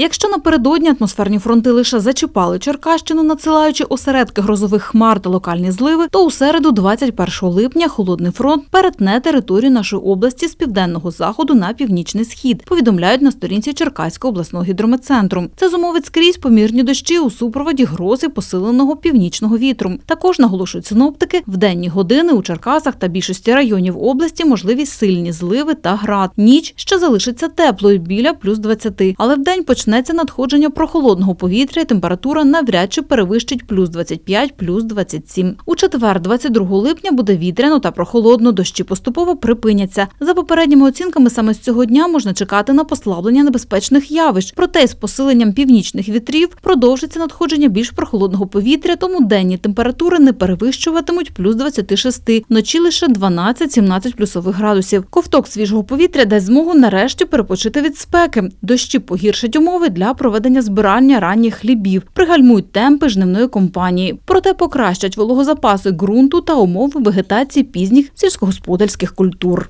Якщо напередодні атмосферні фронти лише зачіпали Черкащину, надсилаючи осередки грозових хмар та локальні зливи, то у середу, 21 липня, холодний фронт перетне територію нашої області з південного заходу на північний схід. Повідомляють на сторінці Черкаського обласного гідрометцентру. Це зумовить скрізь помірні дощі у супроводі грози посиленого північного вітру. Також наголошують синоптики в денні години у Черкасах та більшості районів області можливі сильні зливи та град. Ніч ще залишиться теплою біля плюс 20, але в день почне почнеться надходження прохолодного повітря, температура навряд чи перевищить плюс 25, плюс 27. У четвер, 22 липня, буде вітряно та прохолодно. Дощі поступово припиняться. За попередніми оцінками, саме з цього дня можна чекати на послаблення небезпечних явищ. Проте з посиленням північних вітрів продовжиться надходження більш прохолодного повітря, тому денні температури не перевищуватимуть плюс 26, вночі лише 12-17 плюсових градусів. Ковток свіжого повітря дасть змогу нарешті перепочити від спеки. Дощі погіршать умови умови для проведення збирання ранніх хлібів, пригальмують темпи жнивної компанії, проте покращать вологозапаси ґрунту та умови вегетації пізніх сільськогосподарських культур.